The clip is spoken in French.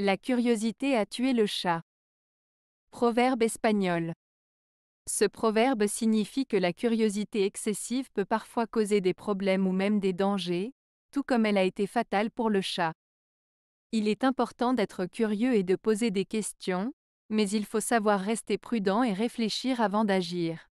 La curiosité a tué le chat. Proverbe espagnol. Ce proverbe signifie que la curiosité excessive peut parfois causer des problèmes ou même des dangers, tout comme elle a été fatale pour le chat. Il est important d'être curieux et de poser des questions, mais il faut savoir rester prudent et réfléchir avant d'agir.